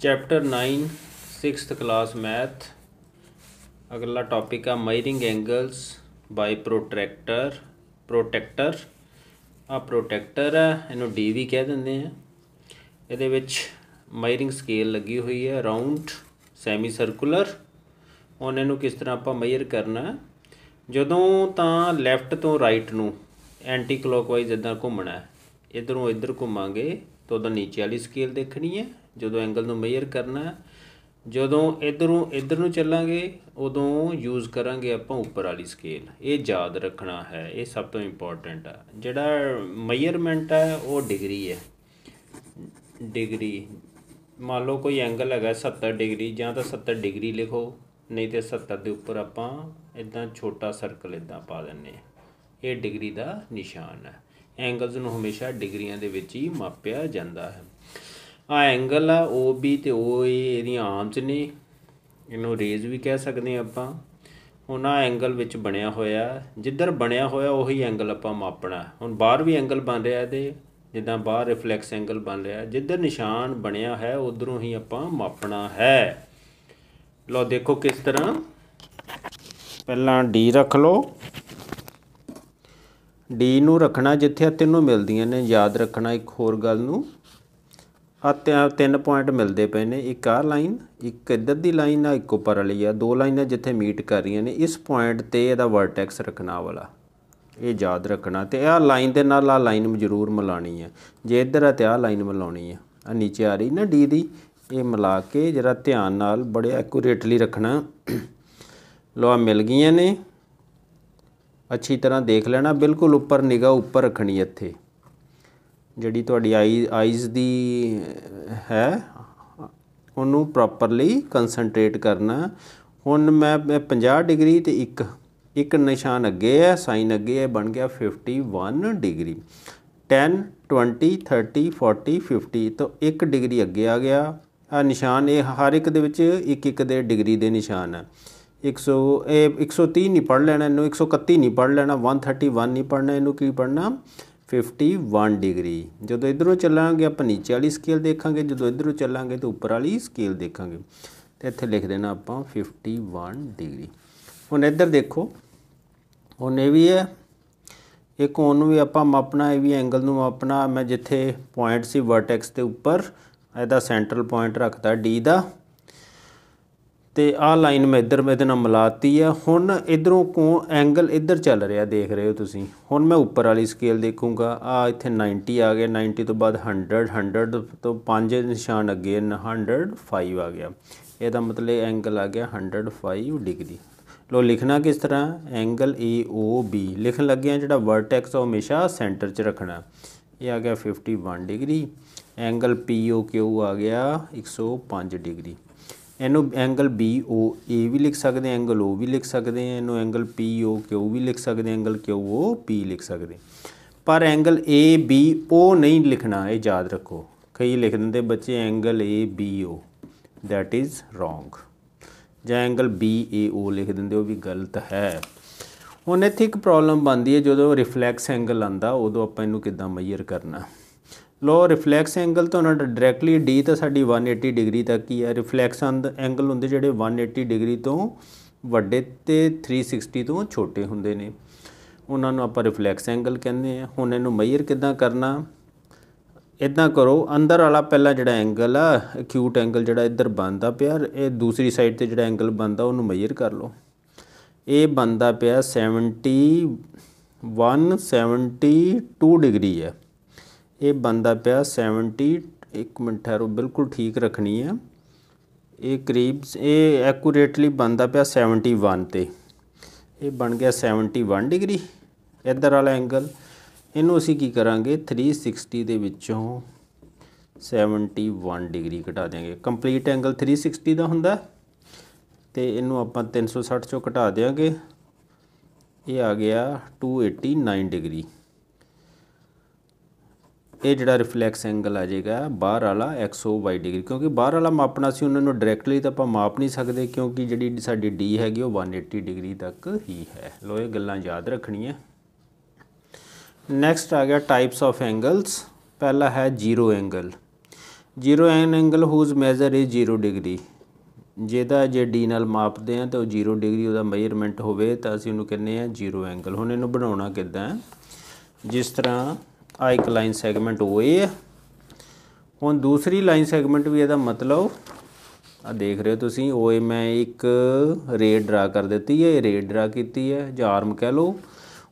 chapter 9 6th class math ਅਗਲਾ topic ਆ measuring angles by protractor protractor ਆ protractor ਹੈ ਇਹਨੂੰ ਡੀ ਵੀ ਕਹਿ ਦਿੰਦੇ ਆ ਇਹਦੇ ਵਿੱਚ ਮਾਇਰਿੰਗ ਸਕੇਲ ਲੱਗੀ ਹੋਈ ਹੈ ਰਾਉਂਡ ਸੈਮੀ ਸਰਕੂਲਰ ਉਹਨੇ ਇਹਨੂੰ ਕਿਸ ਤਰ੍ਹਾਂ ਆਪਾਂ ਮਾਇਰ ਕਰਨਾ ਜਦੋਂ ਤਾਂ ਲੈਫਟ ਤੋਂ ਰਾਈਟ ਨੂੰ ਐਂਟੀ ਕਲੋਕਵਾਈਜ਼ ਇਦਾਂ ਘੁੰਮਣਾ ਹੈ ਇਧਰੋਂ ਇਧਰ ਘੁੰਮਾਂਗੇ ਤਾਂ ਉਹਦਾ ਨੀਚੇ ਵਾਲੀ ਸਕੇਲ ਦੇਖਣੀ ਹੈ ਜਦੋਂ ਐਂਗਲ ਨੂੰ ਮੇਜ਼ਰ ਕਰਨਾ ਜਦੋਂ ਇਧਰੋਂ ਇਧਰ ਨੂੰ ਚੱਲਾਂਗੇ ਉਦੋਂ ਯੂਜ਼ ਕਰਾਂਗੇ ਆਪਾਂ ਉੱਪਰ ਵਾਲੀ ਸਕੇਲ ਇਹ ਯਾਦ ਰੱਖਣਾ ਹੈ ਇਹ ਸਭ ਤੋਂ ਇੰਪੋਰਟੈਂਟ ਆ ਜਿਹੜਾ ਮੇਜ਼ਰਮੈਂਟ ਹੈ ਉਹ ਡਿਗਰੀ ਹੈ ਡਿਗਰੀ ਮੰਨ ਲਓ ਕੋਈ ਐਂਗਲ ਹੈਗਾ 70 ਡਿਗਰੀ ਜਾਂ ਤਾਂ 70 ਡਿਗਰੀ ਲਿਖੋ ਨਹੀਂ ਤੇ 70 ਦੇ ਉੱਪਰ ਆਪਾਂ ਇਦਾਂ ਛੋਟਾ ਸਰਕਲ ਇਦਾਂ ਪਾ ਦਿੰਨੇ ਆ ਇਹ ਡਿਗਰੀ ਦਾ ਨਿਸ਼ਾਨ ਹੈ ਐਂਗਲਸ ਨੂੰ ਹਮੇਸ਼ਾ ਡਿਗਰੀਆਂ ਦੇ ਵਿੱਚ ਹੀ ਮਾਪਿਆ ਜਾਂਦਾ ਹੈ ਆ ਐਂਗਲ ਆ OB ਤੇ OA ਇਹਦੀਆਂ ਆਰਮਸ ਨੇ ਇਹਨੂੰ ਰੇਜ਼ ਵੀ ਕਹਿ ਸਕਦੇ ਆਪਾਂ ਹੁਣ ਆ ਐਂਗਲ ਵਿੱਚ ਬਣਿਆ ਹੋਇਆ ਜਿੱਧਰ ਬਣਿਆ ਹੋਇਆ ਉਹੀ ਐਂਗਲ ਆਪਾਂ ਮਾਪਣਾ ਹੁਣ ਬਾਹਰ ਵੀ ਐਂਗਲ ਬਣ ਰਿਹਾ ਤੇ ਜਿੱਦਾਂ ਬਾਹਰ ਰਿਫਲੈਕਸ ਐਂਗਲ ਬਣ ਰਿਹਾ ਜਿੱਧਰ ਨਿਸ਼ਾਨ ਬਣਿਆ ਹੈ ਉਧਰੋਂ ਹੀ ਆਪਾਂ ਮਾਪਣਾ ਹੈ ਲਓ ਦੇਖੋ ਕਿਸ ਤਰ੍ਹਾਂ ਪਹਿਲਾਂ D ਰੱਖ ਲਓ D ਨੂੰ ਰੱਖਣਾ ਜਿੱਥੇ ਤੈਨੂੰ ਮਿਲਦੀਆਂ ਨੇ ਯਾਦ ਰੱਖਣਾ ਇੱਕ ਹੋਰ ਗੱਲ ਨੂੰ ਆ ਤਿੰਨ ਪੁਆਇੰਟ ਮਿਲਦੇ ਪਏ ਨੇ ਇੱਕ ਆ ਲਾਈਨ ਇੱਕ ਇੱਧਰ ਦੀ ਲਾਈਨ ਆ ਇੱਕ ਉੱਪਰ ਵਾਲੀ ਆ ਦੋ ਲਾਈਨਾਂ ਜਿੱਥੇ ਮੀਟ ਕਰ ਰਹੀਆਂ ਨੇ ਇਸ ਪੁਆਇੰਟ ਤੇ ਇਹਦਾ ਵਰਟੈਕਸ ਰੱਖਣਾ ਵਾਲਾ ਇਹ ਯਾਦ ਰੱਖਣਾ ਤੇ ਆ ਲਾਈਨ ਦੇ ਨਾਲ ਆ ਲਾਈਨ ਜ਼ਰੂਰ ਮਿਲਾਣੀ ਆ ਜੇ ਇੱਧਰ ਆ ਤੇ ਆ ਲਾਈਨ ਮਿਲਾਉਣੀ ਆ ਆ ਨੀਚੇ ਆ ਰਹੀ ਨਾ ਡੀ ਦੀ ਇਹ ਮਿਲਾ ਕੇ ਜਰਾ ਧਿਆਨ ਨਾਲ ਬੜੇ ਐਕੂਰੇਟਲੀ ਰੱਖਣਾ ਲੋ ਆ ਮਿਲ ਗਈਆਂ ਨੇ ਅੱਛੀ ਤਰ੍ਹਾਂ ਦੇਖ ਲੈਣਾ ਬਿਲਕੁਲ ਉੱਪਰ ਨਿਗਾ ਉੱਪਰ ਰੱਖਣੀ ਇੱਥੇ ਜਿਹੜੀ ਤੁਹਾਡੀ ਆਈ ਆਈਜ਼ ਦੀ ਹੈ ਉਹਨੂੰ ਪ੍ਰੋਪਰਲੀ ਕਨਸੈਂਟਰੇਟ ਕਰਨਾ ਹੁਣ ਮੈਂ 50 ਡਿਗਰੀ ਤੇ ਇੱਕ ਇੱਕ ਨਿਸ਼ਾਨ ਅੱਗੇ ਹੈ ਸਾਈਨ ਅੱਗੇ ਹੈ ਬਣ ਗਿਆ 51 ਡਿਗਰੀ 10 20 30 40 50 ਤੋਂ 1 ਡਿਗਰੀ ਅੱਗੇ ਆ ਗਿਆ ਆ ਨਿਸ਼ਾਨ ਇਹ ਹਰ ਇੱਕ ਦੇ ਵਿੱਚ ਇੱਕ ਇੱਕ ਦੇ ਡਿਗਰੀ ਦੇ ਨਿਸ਼ਾਨ ਹੈ 100 ਇਹ 130 ਨਹੀਂ ਪੜ ਲੈਣਾ ਇਹਨੂੰ 131 ਨਹੀਂ ਪੜ ਲੈਣਾ 131 ਨਹੀਂ ਪੜਨਾ ਇਹਨੂੰ ਕੀ ਪੜਨਾ 51 ਡਿਗਰੀ ਜਦੋਂ ਇਧਰੋਂ ਚੱਲਾਂਗੇ ਆਪਾਂ ਨੀਚੇ ਵਾਲੀ ਸਕੇਲ ਦੇਖਾਂਗੇ ਜਦੋਂ ਇਧਰੋਂ ਚੱਲਾਂਗੇ ਤਾਂ ਉੱਪਰ ਵਾਲੀ ਸਕੇਲ ਦੇਖਾਂਗੇ ਤੇ ਇੱਥੇ ਲਿਖ ਦੇਣਾ ਆਪਾਂ 51 ਡਿਗਰੀ ਹੁਣ ਇੱਧਰ ਦੇਖੋ ਹੁਣ ਇਹ ਵੀ ਹੈ ਇਹ ਕੋਣ ਨੂੰ ਵੀ ਆਪਾਂ ਮਾਪਣਾ ਇਹ ਵੀ ਐਂਗਲ ਨੂੰ ਮਾਪਣਾ ਮੈਂ ਜਿੱਥੇ ਪੁਆਇੰਟ ਸੀ ਵਰਟੈਕਸ ਦੇ ਉੱਪਰ ਇਹਦਾ ਸੈਂਟਰਲ ਪੁਆਇੰਟ ਰੱਖਦਾ D ਦਾ ਤੇ ਆਹ ਲਾਈਨ ਮੈਂ ਇੱਧਰ ਇਹਦੇ ਨਾਲ ਮਿਲਾਤੀ ਆ ਹੁਣ ਇਧਰੋਂ ਕੋ ਐਂਗਲ ਇੱਧਰ ਚੱਲ ਰਿਹਾ ਦੇਖ ਰਹੇ ਹੋ ਤੁਸੀਂ ਹੁਣ ਮੈਂ ਉੱਪਰ ਵਾਲੀ ਸਕੇਲ ਦੇਖੂੰਗਾ ਆ ਇੱਥੇ 90 ਆ ਗਿਆ 90 ਤੋਂ ਬਾਅਦ 100 100 ਤੋਂ ਪੰਜ ਨਿਸ਼ਾਨ ਅੱਗੇ 105 ਆ ਗਿਆ ਇਹਦਾ ਮਤਲਬ ਐਂਗਲ ਆ ਗਿਆ 105 ਡਿਗਰੀ ਲੋ ਲਿਖਣਾ ਕਿਸ ਤਰ੍ਹਾਂ ਐਂਗਲ AOB ਲਿਖਣ ਲੱਗਿਆ ਜਿਹੜਾ ਵਰਟੈਕਸ ਉਹ ਹਮੇਸ਼ਾ ਸੈਂਟਰ 'ਚ ਰੱਖਣਾ ਇਹ ਆ ਗਿਆ 51 ਡਿਗਰੀ ਐਂਗਲ POQ ਆ ਗਿਆ 105 ਡਿਗਰੀ ਇਹਨੂੰ ਐਂਗਲ BOA ਵੀ ਲਿਖ ਸਕਦੇ ਐਂਗਲ O ਵੀ ਲਿਖ ਸਕਦੇ ਆ ਇਹਨੂੰ ਐਂਗਲ POQ ਵੀ ਲਿਖ ਸਕਦੇ ਐਂਗਲ QOP ਲਿਖ ਸਕਦੇ ਪਰ ਐਂਗਲ ABO ਨਹੀਂ ਲਿਖਣਾ ਇਹ ਯਾਦ ਰੱਖੋ ਕਈ ਲਿਖ ਦਿੰਦੇ ਬੱਚੇ angle ABO that is wrong ਜਾਂ ਐਂਗਲ BAO ਲਿਖ ਦਿੰਦੇ ਉਹ ਵੀ ਗਲਤ ਹੈ ਹੁਣ ਇੱਥੇ ਇੱਕ ਪ੍ਰੋਬਲਮ ਬਣਦੀ ਹੈ ਜਦੋਂ ਰਿਫਲੈਕਸ ਐਂਗਲ ਆਂਦਾ ਉਦੋਂ ਆਪਾਂ ਇਹਨੂੰ ਕਿੱਦਾਂ ਮੈਜ਼ਰ ਕਰਨਾ ਲੋ ਰਿਫਲੈਕਸ ਐਂਗਲ ਤੋਂ ਨਾਲ ਡਾਇਰੈਕਟਲੀ ਡੀ ਤਾਂ ਸਾਡੀ 180 ਡਿਗਰੀ ਤੱਕ ਹੀ ਹੈ ਰਿਫਲੈਕਸ ਐਂਗਲ ਹੁੰਦੇ ਜਿਹੜੇ 180 ਡਿਗਰੀ ਤੋਂ ਵੱਡੇ ਤੇ 360 ਤੋਂ ਛੋਟੇ ਹੁੰਦੇ ਨੇ ਉਹਨਾਂ ਨੂੰ ਆਪਾਂ ਰਿਫਲੈਕਸ ਐਂਗਲ ਕਹਿੰਦੇ ਆ ਹੁਣ ਇਹਨੂੰ ਮੈਜ਼ਰ ਕਿੱਦਾਂ ਕਰਨਾ ਇਦਾਂ ਕਰੋ ਅੰਦਰ ਵਾਲਾ ਪਹਿਲਾ ਜਿਹੜਾ ਐਂਗਲ ਆ ਅਕਿਊਟ ਐਂਗਲ ਜਿਹੜਾ ਇੱਧਰ ਬਣਦਾ ਪਿਆ ਇਹ ਦੂਸਰੀ ਸਾਈਡ ਤੇ ਜਿਹੜਾ ਐਂਗਲ ਬਣਦਾ ਉਹਨੂੰ ਮੈਜ਼ਰ ਕਰ ਲਓ ਇਹ ਬਣਦਾ ਪਿਆ 71 72 ਡਿਗਰੀ ਹੈ ਇਹ ਬੰਦਾ ਪਿਆ 70 ਇੱਕ ਮਿੰਟ ਠਹਿਰੋ ਬਿਲਕੁਲ ਠੀਕ ਰੱਖਣੀ ਹੈ ਇਹ ਕਰੀਬ ਇਹ ਐਕੂਰੇਟਲੀ ਬੰਦਾ ਪਿਆ 71 ਤੇ ਇਹ ਬਣ ਗਿਆ 71 ਡਿਗਰੀ ਇਧਰ ਵਾਲਾ ਐਂਗਲ ਇਹਨੂੰ ਅਸੀਂ ਕੀ ਕਰਾਂਗੇ 360 ਦੇ ਵਿੱਚੋਂ 71 ਡਿਗਰੀ ਘਟਾ ਦੇਾਂਗੇ ਕੰਪਲੀਟ ਐਂਗਲ 360 ਦਾ ਹੁੰਦਾ ਤੇ ਇਹਨੂੰ ਆਪਾਂ 360 ਚੋਂ ਘਟਾ ਦੇਾਂਗੇ ਇਹ ਆ ਗਿਆ 289 ਡਿਗਰੀ ਇਹ ਜਿਹੜਾ ਰਿਫਲੈਕਸ ਐਂਗਲ ਆ ਜਾਏਗਾ ਬਾਹਰ ਵਾਲਾ 122 ਡਿਗਰੀ ਕਿਉਂਕਿ ਬਾਹਰ ਵਾਲਾ ਮਾਪਣਾ ਸੀ ਉਹਨਾਂ ਨੂੰ ਡਾਇਰੈਕਟਲੀ ਤਾਂ ਆਪਾਂ ਮਾਪ ਨਹੀਂ ਸਕਦੇ ਕਿਉਂਕਿ ਜਿਹੜੀ ਸਾਡੀ D ਹੈਗੀ ਉਹ 180 ਡਿਗਰੀ ਤੱਕ ਹੀ ਹੈ ਲੋ ਇਹ ਗੱਲਾਂ ਯਾਦ ਰੱਖਣੀਆਂ ਨੈਕਸਟ ਆ ਗਿਆ ਟਾਈਪਸ ਆਫ ਐਂਗਲਸ ਪਹਿਲਾ ਹੈ zero angle zero angle whose measure is zero degree ਜਿਹਦਾ ਜੇ d ਨਾਲ ਮਾਪਦੇ ਆ ਤਾਂ ਉਹ ਜ਼ੀਰੋ ਡਿਗਰੀ ਉਹਦਾ ਮੈਜ਼ਰਮੈਂਟ ਹੋਵੇ ਤਾਂ ਅਸੀਂ ਉਹਨੂੰ ਕਹਿੰਦੇ ਆ ਜ਼ੀਰੋ ਐਂਗਲ ਹੁਣ ਇਹਨੂੰ ਬਣਾਉਣਾ ਕਿਦਾਂ ਜਿਸ ਤਰ੍ਹਾਂ ਆ ਇੱਕ ਲਾਈਨ ਸੈਗਮੈਂਟ OA ਹੈ ਹੁਣ ਦੂਸਰੀ ਲਾਈਨ ਸੈਗਮੈਂਟ ਵੀ ਇਹਦਾ ਮਤਲਬ ਆ ਦੇਖ ਰਹੇ ਹੋ ਤੁਸੀਂ OA ਮੈਂ ਇੱਕ ਰੇ ਡਰਾ ਕਰ ਦਿੱਤੀ ਹੈ ਇਹ ਰੇ ਡਰਾ ਕੀਤੀ ਹੈ ਜਾਂ ਆਰਮ ਕਹਿ ਲਓ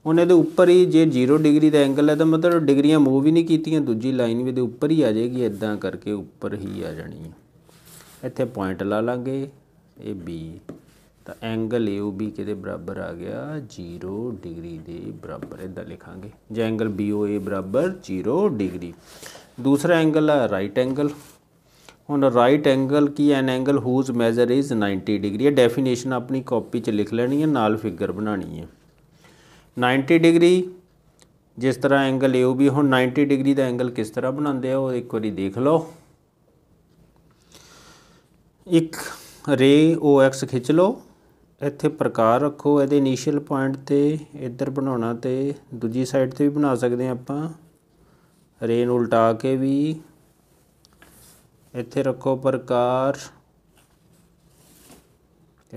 ਹੁਣ ਇਹਦੇ ਉੱਪਰ ਹੀ ਜੇ 0 ਡਿਗਰੀ ਦਾ ਐਂਗਲ ਹੈ ਤਾਂ ਮਤਲਬ ਡਿਗਰੀਆਂ ਮੂਵ ਹੀ ਨਹੀਂ ਕੀਤੀਆਂ ਦੂਜੀ ਲਾਈਨ ਵੀ ਇਹਦੇ ਉੱਪਰ ਹੀ ਆ ਜਾਏਗੀ ਇਦਾਂ ਕਰਕੇ ਉੱਪਰ ਹੀ ਆ ਜਾਣੀ ਹੈ ਇੱਥੇ ਪੁਆਇੰਟ ਲਾ ਲਾਂਗੇ ਇਹ ਬੀ ਤਾਂ ਐਂਗਲ AOB ਕਿਹਦੇ ਬਰਾਬਰ ਆ ਗਿਆ 0 ਡਿਗਰੀ ਦੇ ਬਰਾਬਰ ਇਦਾਂ ਲਿਖਾਂਗੇ ਜੇ ਐਂਗਲ BOA ਬਰਾਬਰ 0 ਡਿਗਰੀ ਦੂਸਰਾ ਐਂਗਲ ਹੈ ਰਾਈਟ ਐਂਗਲ ਹੁਣ ਰਾਈਟ ਐਂਗਲ ਕੀ an angle whose measure is 90 degree ਇਹ ਡੈਫੀਨੇਸ਼ਨ ਆਪਣੀ ਕਾਪੀ 'ਚ ਲਿਖ ਲੈਣੀ ਹੈ ਨਾਲ ਫਿਗਰ ਬਣਾਣੀ ਹੈ 90 ਡਿਗਰੀ ਜਿਸ ਤਰ੍ਹਾਂ ਐਂਗਲ AOB ਹੁਣ 90 ਡਿਗਰੀ ਦਾ ਐਂਗਲ ਕਿਸ ਤਰ੍ਹਾਂ ਬਣਾਉਂਦੇ ਆ ਉਹ ਇੱਕ ਵਾਰੀ ਦੇਖ ਲਓ ਇੱਕ ਰੇ OX ਖਿੱਚ ਲਓ ਇੱਥੇ ਪ੍ਰਕਾਰ ਰੱਖੋ ਇਹਦੇ ਇਨੀਸ਼ੀਅਲ ਪੁਆਇੰਟ ਤੇ ਇੱਧਰ ਬਣਾਉਣਾ ਤੇ ਦੂਜੀ ਸਾਈਡ ਤੇ ਵੀ ਬਣਾ ਸਕਦੇ ਆ ਆਪਾਂ ਰੇਨ ਉਲਟਾ ਕੇ ਵੀ ਇੱਥੇ ਰੱਖੋ ਪ੍ਰਕਾਰ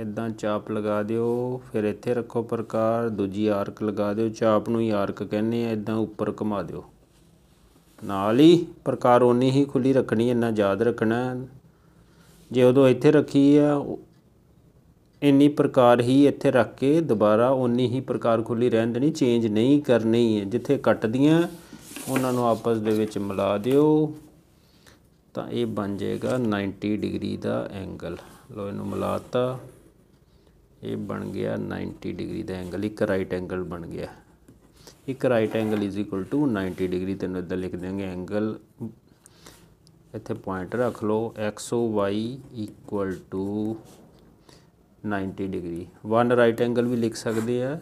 ਇਦਾਂ ਚਾਪ ਲਗਾ ਦਿਓ ਫਿਰ ਇੱਥੇ ਰੱਖੋ ਪ੍ਰਕਾਰ ਦੂਜੀ ਆਰਕ ਲਗਾ ਦਿਓ ਚਾਪ ਨੂੰ ਹੀ ਆਰਕ ਕਹਿੰਦੇ ਆ ਇਦਾਂ ਉੱਪਰ ਘੁਮਾ ਦਿਓ ਨਾਲ ਹੀ ਪ੍ਰਕਾਰ ਉਨੀ ਹੀ ਖੁੱਲੀ ਰੱਖਣੀ ਇੰਨਾ ਯਾਦ ਰੱਖਣਾ ਜੇ ਉਦੋਂ ਇੱਥੇ ਰੱਖੀ ਆ ਇੰਨੀ ਪ੍ਰਕਾਰ ਹੀ ਇੱਥੇ ਰੱਖ ਕੇ ਦੁਬਾਰਾ ਉਨੀ ਹੀ ਪ੍ਰਕਾਰ ਖੁੱਲੀ ਰਹਿਣ ਦੇਣੀ ਚੇਂਜ ਨਹੀਂ ਕਰਨੀ ਹੈ ਜਿੱਥੇ ਕੱਟਦੀਆਂ ਉਹਨਾਂ ਨੂੰ ਆਪਸ ਦੇ ਵਿੱਚ ਮਿਲਾ ਦਿਓ ਤਾਂ ਇਹ ਬਣ ਜਾਏਗਾ 90 ਡਿਗਰੀ ਦਾ ਐਂਗਲ ਲੋ ਇਹਨੂੰ ਮਿਲਾਤਾ ਇਹ ਬਣ ਗਿਆ 90 ਡਿਗਰੀ ਦਾ ਐਂਗਲ ਇੱਕ ਰਾਈਟ ਐਂਗਲ ਬਣ ਗਿਆ ਇੱਕ right angle is equal to 90 degree ਤੈਨੂੰ ਇਦਾਂ ਲਿਖ ਦਿਆਂਗੇ ਐਂਗਲ ਇੱਥੇ ਪੁਆਇੰਟ ਰੱਖ ਲਓ y equal to 90 degree one right angle ਵੀ ਲਿਖ ਸਕਦੇ ਆ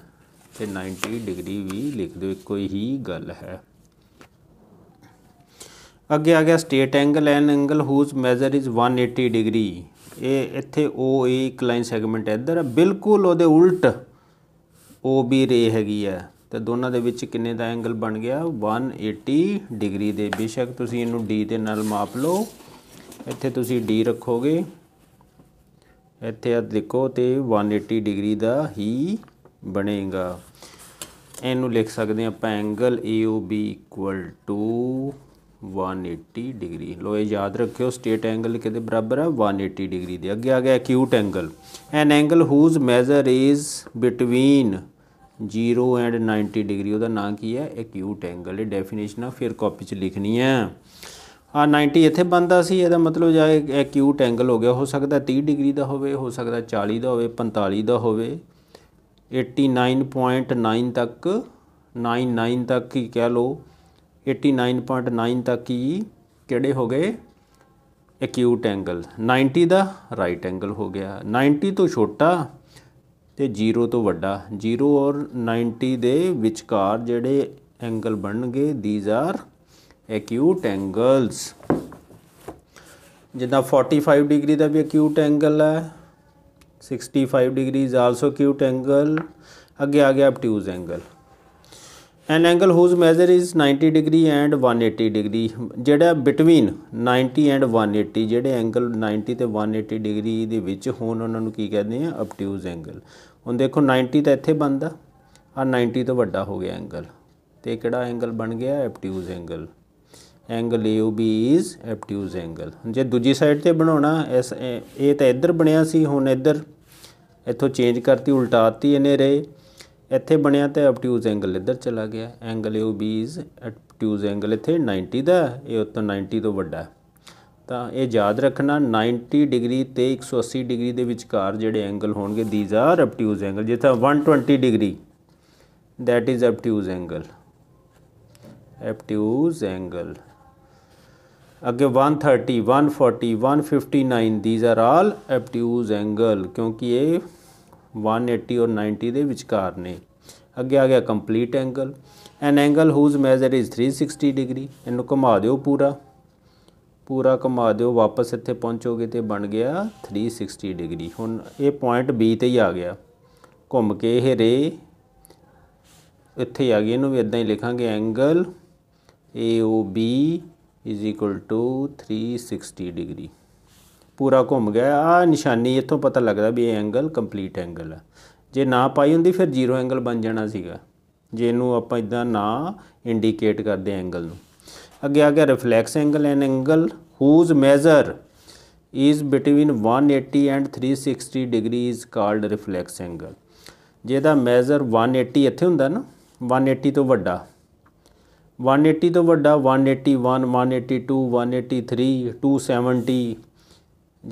ਤੇ 90 ਡਿਗਰੀ ਵੀ ਲਿਖ ਦਿਓ ਇੱਕੋ ਹੀ ਗੱਲ ਹੈ ਅੱਗੇ ਆ ਗਿਆ straight angle an angle whose measure is 180 degree ਇਹ ਇੱਥੇ OA ਇੱਕ ਲਾਈਨ ਸੈਗਮੈਂਟ ਇੱਧਰ ਬਿਲਕੁਲ ਉਹਦੇ ਉਲਟ OB ਰੇ ਹੈਗੀ ਆ ਤੇ ਦੋਨਾਂ ਦੇ ਵਿੱਚ ਕਿੰਨੇ ਦਾ ਐਂਗਲ ਬਣ ਗਿਆ 180 ਡਿਗਰੀ ਦੇ ਬੇਸ਼ੱਕ ਤੁਸੀਂ ਇਹਨੂੰ D ਦੇ ਨਾਲ ਮਾਪ ਲਓ ਇੱਥੇ ਤੁਸੀਂ D ਰੱਖੋਗੇ ਇੱਥੇ ਆ ਦੇਖੋ ਤੇ 180 ਡਿਗਰੀ ਦਾ ਹੀ ਬਣੇਗਾ ਇਹਨੂੰ ਲਿਖ ਸਕਦੇ ਆਪਾਂ angle AOB equal to 180 degree ਲੋ ਇਹ ਯਾਦ ਰੱਖਿਓ ਸਟੇਟ ਐਂਗਲ ਕਿਹਦੇ ਬਰਾਬਰ ਹੈ 180 ਡਿਗਰੀ ਦੇ ਅੱਗੇ ਆ ਗਿਆ acute angle an angle whose measure is between 0 and 90 degree ਉਹਦਾ ਨਾਂ ਕੀ ਹੈ ਐਕਿਊਟ ਐਂਗਲ ਇਹ ਡੈਫੀਨੇਸ਼ਨ ਆ ਫਿਰ ਕਾਪੀ 'ਚ ਲਿਖਣੀ ਹੈ ਆ 90 ਇੱਥੇ ਬੰਦਾ ਸੀ ਇਹਦਾ ਮਤਲਬ ਜਾਂ ਐਕਿਊਟ ਐਂਗਲ ਹੋ ਗਿਆ ਹੋ ਸਕਦਾ 30 ਡਿਗਰੀ ਦਾ ਹੋਵੇ ਹੋ ਸਕਦਾ 40 ਦਾ ਹੋਵੇ 45 ਦਾ ਹੋਵੇ 89.9 ਤੱਕ 99 ਤੱਕ ਹੀ ਕਹਿ ਲਓ 89.9 ਤੱਕ ਹੀ ਕਿਹੜੇ ਹੋ ਗਏ ਐਕਿਊਟ ਐਂਗਲ 90 ਦਾ ਰਾਈਟ ਐਂਗਲ ਹੋ ਗਿਆ 90 ਤੋਂ ਛੋਟਾ ਤੇ 0 ਤੋਂ ਵੱਡਾ 0 ਔਰ 90 ਦੇ ਵਿਚਕਾਰ ਜਿਹੜੇ ਐਂਗਲ ਬਣਨਗੇ ਥੀਸ ਆਰ ਐਕਿਊਟ ਐਂਗਲਸ ਜਿੱਦਾਂ 45 ਡਿਗਰੀ ਦਾ ਵੀ ਐਕਿਊਟ ਐਂਗਲ ਹੈ 65 degree is also acute angle ਅੱਗੇ ਆ ਗਿਆ obtuse angle an angle whose measure is 90 degree and 180 degree ਜਿਹੜਾ ਬਿਟਵੀਨ 90 ਐਂਡ 180 ਜਿਹੜੇ ਐਂਗਲ 90 ਤੇ 180 ਡਿਗਰੀ ਦੇ ਵਿੱਚ ਹੋਣ ਉਹਨਾਂ ਨੂੰ ਕੀ ਕਹਿੰਦੇ ਆ ਆਬਟਿਊਜ਼ ਐਂਗਲ ਹੁਣ ਦੇਖੋ 90 ਤਾਂ ਇੱਥੇ ਬੰਦਾ ਆ 90 ਤੋਂ ਵੱਡਾ ਹੋ ਗਿਆ ਐਂਗਲ ਤੇ ਕਿਹੜਾ ਐਂਗਲ ਬਣ ਗਿਆ obtuse angle angle AOB is obtuse angle ਜੇ ਦੂਜੀ ਸਾਈਡ ਤੇ ਬਣਾਉਣਾ ਇਸ ਇਹ ਤਾਂ ਇੱਧਰ ਬਣਿਆ ਸੀ ਹੁਣ ਇੱਧਰ ਇੱਥੋਂ ਚੇਂਜ ਕਰਤੀ ਉਲਟਾਤੀ ਇਹਨੇ ਰੇ ਇੱਥੇ ਬਣਿਆ ਤੇ ਐਬਟਿਊਜ਼ ਐਂਗਲ ਇੱਧਰ ਚਲਾ ਗਿਆ angle AOB is obtuse angle ਇੱਥੇ 90 ਦਾ ਇਹ ਉੱਤੋਂ 90 ਤੋਂ ਵੱਡਾ ਤਾਂ ਇਹ ਯਾਦ ਰੱਖਣਾ 90 ਡਿਗਰੀ ਤੇ 180 ਡਿਗਰੀ ਦੇ ਵਿਚਕਾਰ ਜਿਹੜੇ ਐਂਗਲ ਹੋਣਗੇ ਦੀਸ ਆਰ ਐਬਟਿਊਜ਼ ਐਂਗਲ ਜਿੱਥੇ 120 degree that is obtuse angle obtuse angle ਅੱਗੇ 130 140 159 these are all obtuse angle ਕਿਉਂਕਿ ਇਹ 180 ਔਰ 90 ਦੇ ਵਿਚਕਾਰ ਨੇ ਅੱਗੇ ਆ ਗਿਆ complete angle an angle whose measure is 360 degree ਇਹਨੂੰ ਘੁਮਾ ਦਿਓ ਪੂਰਾ ਪੂਰਾ ਘੁਮਾ ਦਿਓ ਵਾਪਸ ਇੱਥੇ ਪਹੁੰਚੋਗੇ ਤੇ ਬਣ ਗਿਆ 360 ਡਿਗਰੀ ਹੁਣ ਇਹ ਪੁਆਇੰਟ B ਤੇ ਹੀ ਆ ਗਿਆ ਘੁੰਮ ਕੇ ਇਹ ਰੇ ਇੱਥੇ ਆ ਗਈ ਇਹਨੂੰ ਵੀ ਇਦਾਂ ਹੀ ਲਿਖਾਂਗੇ angle AOB is equal to 360 degree ਪੂਰਾ ਘੁੰਮ ਗਿਆ ਆ ਨਿਸ਼ਾਨੀ ਇੱਥੋਂ ਪਤਾ ਲੱਗਦਾ ਵੀ ਇਹ ਐਂਗਲ ਕੰਪਲੀਟ ਐਂਗਲ ਆ ਜੇ ਨਾ ਪਾਈ ਹੁੰਦੀ ਫਿਰ ਜ਼ੀਰੋ ਐਂਗਲ ਬਣ ਜਾਣਾ ਸੀਗਾ ਜੇ ਇਹਨੂੰ ਆਪਾਂ ਇਦਾਂ ਨਾ ਇੰਡੀਕੇਟ ਕਰਦੇ ਐਂਗਲ ਨੂੰ ਅੱਗੇ ਆ ਗਿਆ reflex angle an angle whose measure is between 180 and 360 degree is called reflex angle ਜਿਹਦਾ ਮੈਜ਼ਰ 180 ਇੱਥੇ ਹੁੰਦਾ ਨਾ 180 ਤੋਂ ਵੱਡਾ 180 ਤੋਂ ਵੱਡਾ 181 182 183 270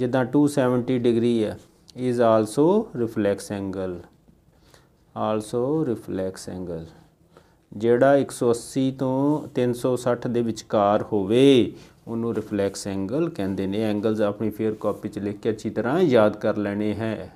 ਜਿੱਦਾਂ 270 ਡਿਗਰੀ ਹੈ is also reflex angle also reflex angle ਜਿਹੜਾ 180 ਤੋਂ 360 ਦੇ ਵਿਚਕਾਰ ਹੋਵੇ ਉਹਨੂੰ ਰਿਫਲੈਕਸ ਐਂਗਲ ਕਹਿੰਦੇ ਨੇ ਐਂਗਲਸ ਆਪਣੀ ਫੇਅਰ ਕਾਪੀ 'ਚ ਲਿਖ ਕੇ ਅੱਛੀ ਤਰ੍ਹਾਂ ਯਾਦ ਕਰ ਲੈਣੇ ਹੈ